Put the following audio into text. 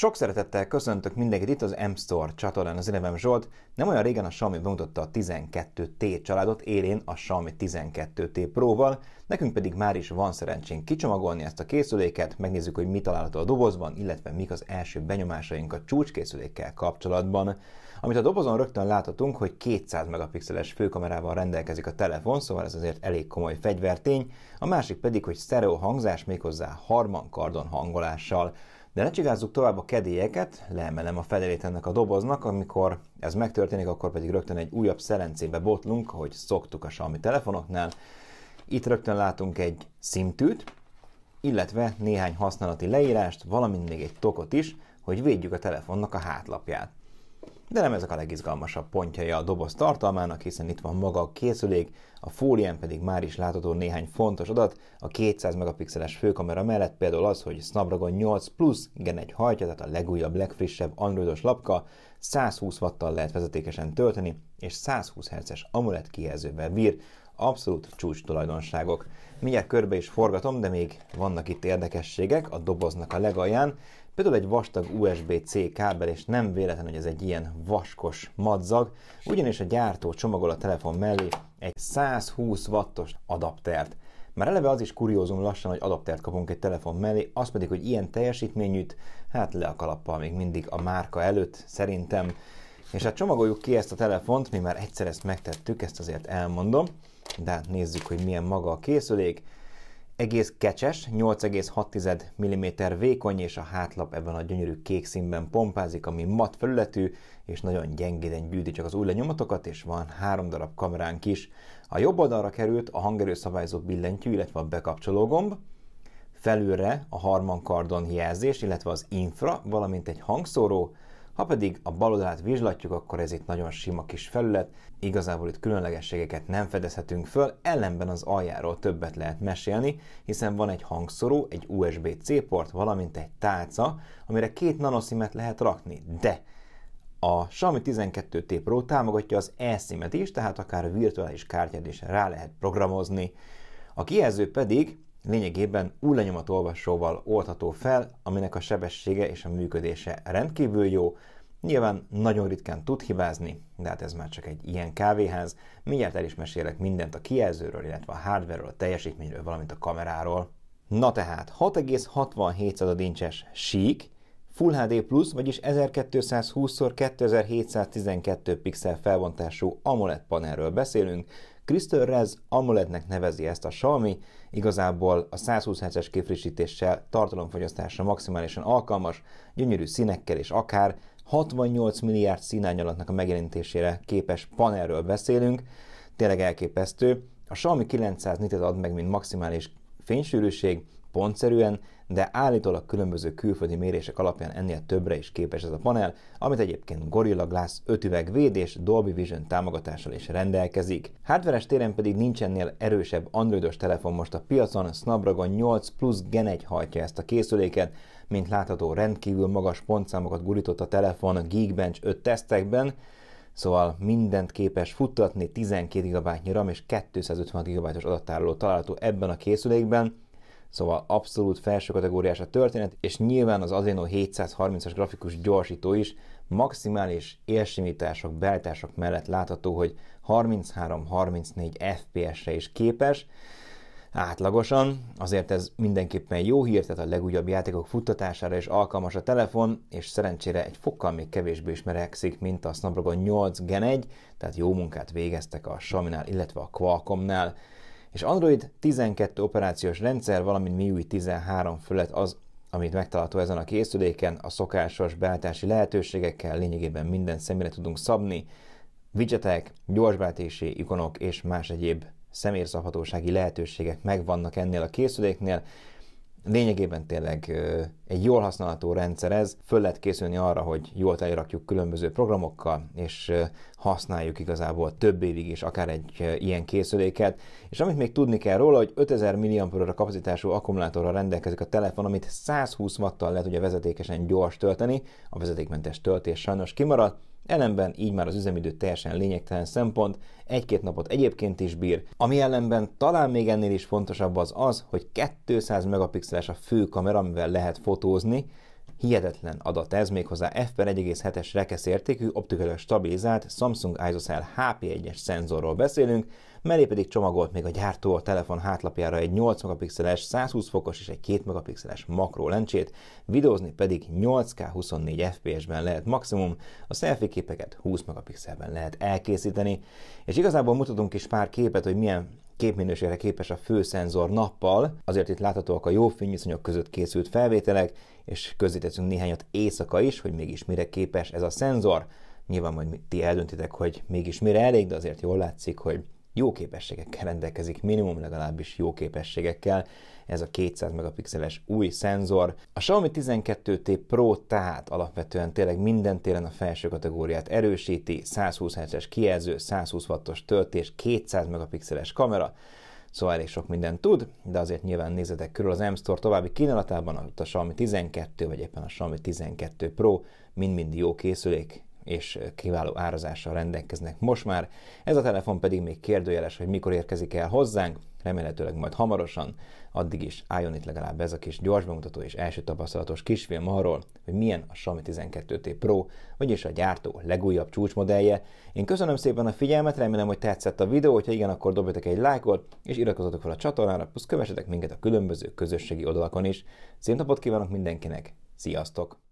Sok szeretettel köszöntök mindenkit itt az M-Store csatornán, az nevem Zsolt. Nem olyan régen a Xiaomi bemutatta a 12T családot, élén a Xiaomi 12T Pro-val, nekünk pedig már is van szerencsénk kicsomagolni ezt a készüléket, megnézzük, hogy mi található a dobozban, illetve mik az első benyomásaink a csúcskészülékkel kapcsolatban. Amit a dobozon rögtön láthatunk, hogy 200 megapixeles főkamerával rendelkezik a telefon, szóval ez azért elég komoly fegyvertény, a másik pedig, hogy stereo hangzás méghozzá harmankardon hangolással. De ne csigázzuk tovább a kedélyeket, leemelem a felelét ennek a doboznak, amikor ez megtörténik, akkor pedig rögtön egy újabb szerencébe botlunk, hogy szoktuk a Xiaomi telefonoknál. Itt rögtön látunk egy szintűt, illetve néhány használati leírást, valamint még egy tokot is, hogy védjük a telefonnak a hátlapját. De nem ezek a legizgalmasabb pontjai a doboz tartalmának, hiszen itt van maga a készülék, a fólián pedig már is látható néhány fontos adat, a 200 megapixeles főkamera mellett például az, hogy Snapdragon 8 Plus Gen 1 hajtja, tehát a legújabb, legfrissebb androidos lapka, 120 wattal lehet vezetékesen tölteni, és 120 Hz-es AMOLED kijelzővel bír, abszolút csúcs tulajdonságok milyen körbe is forgatom, de még vannak itt érdekességek a doboznak a legalján. Például egy vastag USB-C kábel, és nem véletlen, hogy ez egy ilyen vaskos madzag, ugyanis a gyártó csomagol a telefon mellé egy 120 wattos adaptert. Már eleve az is kuriózum lassan, hogy adaptert kapunk egy telefon mellé, az pedig, hogy ilyen teljesítményűt, hát le a kalappal még mindig a márka előtt, szerintem és hát csomagoljuk ki ezt a telefont, mi már egyszer ezt megtettük, ezt azért elmondom, de hát nézzük, hogy milyen maga a készülék. Egész kecses, 8,6 mm vékony, és a hátlap ebben a gyönyörű kék színben pompázik, ami mat felületű, és nagyon gyengéden gyűjti csak az új lenyomatokat, és van három darab kameránk is. A jobb oldalra került a hangerőszabályzó billentyű, illetve a bekapcsoló gomb, felülre a harmankardon jelzés, illetve az infra, valamint egy hangszóró, ha pedig a bal oldalát vizslatjuk, akkor ez itt nagyon sima kis felület, igazából itt különlegességeket nem fedezhetünk föl, ellenben az aljáról többet lehet mesélni, hiszen van egy hangszorú, egy USB-C port, valamint egy tálca, amire két nanoszimet lehet rakni, de a Xiaomi 12 T Pro támogatja az eSIM-et is, tehát akár virtuális kártyát is rá lehet programozni. A kijelző pedig lényegében új olvasóval oltható fel, aminek a sebessége és a működése rendkívül jó, Nyilván nagyon ritkán tud hibázni, de hát ez már csak egy ilyen kávéház. Mindjárt el is mesélek mindent a kijelzőről, illetve a hardwareről, a teljesítményről, valamint a kameráról. Na tehát, 6,67 incses sík, Full HD+, vagyis 1220x2712 pixel felbontású AMOLED panelről beszélünk, Crystal Rez amuletnek nevezi ezt a Xiaomi, igazából a 120 Hz-es kifrissítéssel tartalomfogyasztásra maximálisan alkalmas, gyönyörű színekkel és akár 68 milliárd színányalatnak a megjelenítésére képes panelről beszélünk, tényleg elképesztő. A Xiaomi 900 nitet ad meg, mint maximális fénysűrűség, pontszerűen, de állítólag különböző külföldi mérések alapján ennél többre is képes ez a panel, amit egyébként Gorilla Glass 5 üveg véd és Dolby Vision támogatással is rendelkezik. Hardveres téren pedig nincs ennél erősebb androidos telefon most a piacon, Snapdragon 8 Plus Gen 1 hajtja ezt a készüléket, mint látható rendkívül magas pontszámokat gurított a telefon Geekbench 5 tesztekben, Szóval mindent képes futtatni, 12 GB RAM és 256 GB-os adattároló található ebben a készülékben, Szóval abszolút felső kategóriás a történet, és nyilván az Adreno 730-as grafikus gyorsító is maximális élsimítások, beállítások mellett látható, hogy 33-34 FPS-re is képes, átlagosan, azért ez mindenképpen jó hír, tehát a legújabb játékok futtatására is alkalmas a telefon, és szerencsére egy fokkal még kevésbé is merekszik, mint a Snapdragon 8 Gen 1, tehát jó munkát végeztek a Xiaomi-nál, illetve a Qualcomm-nál és Android 12 operációs rendszer, valamint MIUI 13 fölött az, amit megtalálható ezen a készüléken, a szokásos beállítási lehetőségekkel lényegében minden személyre tudunk szabni, widgetek, gyorsbeállítási ikonok és más egyéb személyszabhatósági lehetőségek megvannak ennél a készüléknél. Lényegében tényleg egy jól használható rendszer ez, föl lehet készülni arra, hogy jól telerakjuk különböző programokkal, és használjuk igazából több évig is akár egy ilyen készüléket. És amit még tudni kell róla, hogy 5000 mAh kapacitású akkumulátorra rendelkezik a telefon, amit 120 wattal lehet ugye vezetékesen gyors tölteni, a vezetékmentes töltés sajnos kimaradt, Ellenben így már az üzemidő teljesen lényegtelen szempont, egy-két napot egyébként is bír, ami ellenben talán még ennél is fontosabb az az, hogy 200 megapixeles a fő kamera, amivel lehet fotózni fotózni. Hihetetlen adat ez, méghozzá f 1,7-es rekesz értékű, optikailag stabilizált Samsung ISOCELL HP1-es szenzorról beszélünk, mellé pedig csomagolt még a gyártó a telefon hátlapjára egy 8 megapixeles, 120 fokos és egy 2 megapixeles makró lencsét, videózni pedig 8K 24 FPS-ben lehet maximum, a selfie képeket 20 megapixelben lehet elkészíteni, és igazából mutatunk is pár képet, hogy milyen képminőségre képes a főszenzor nappal, azért itt láthatóak a jó fényviszonyok között készült felvételek, és közzétettünk néhányat éjszaka is, hogy mégis mire képes ez a szenzor. Nyilván majd ti eldöntitek, hogy mégis mire elég, de azért jól látszik, hogy jó képességekkel rendelkezik, minimum legalábbis jó képességekkel, ez a 200 megapixeles új szenzor. A Xiaomi 12T Pro tehát alapvetően tényleg minden téren a felső kategóriát erősíti, 120 Hz-es kijelző, 120 wattos töltés, 200 megapixeles kamera, szóval elég sok mindent tud, de azért nyilván nézzetek körül az M-Store további kínálatában, a Xiaomi 12 vagy éppen a Xiaomi 12 Pro mind-mind jó készülék, és kiváló árazással rendelkeznek most már. Ez a telefon pedig még kérdőjeles, hogy mikor érkezik el hozzánk, remélhetőleg majd hamarosan. Addig is álljon itt legalább ez a kis gyors bemutató és első tapasztalatos kisfilm arról, hogy milyen a Xiaomi 12T Pro, vagyis a gyártó legújabb csúcsmodellje. Én köszönöm szépen a figyelmet, remélem, hogy tetszett a videó, hogyha igen, akkor dobjatok egy lájkot, és iratkozzatok fel a csatornára, plusz kövessetek minket a különböző közösségi oldalakon is. Szép napot kívánok mindenkinek, sziasztok!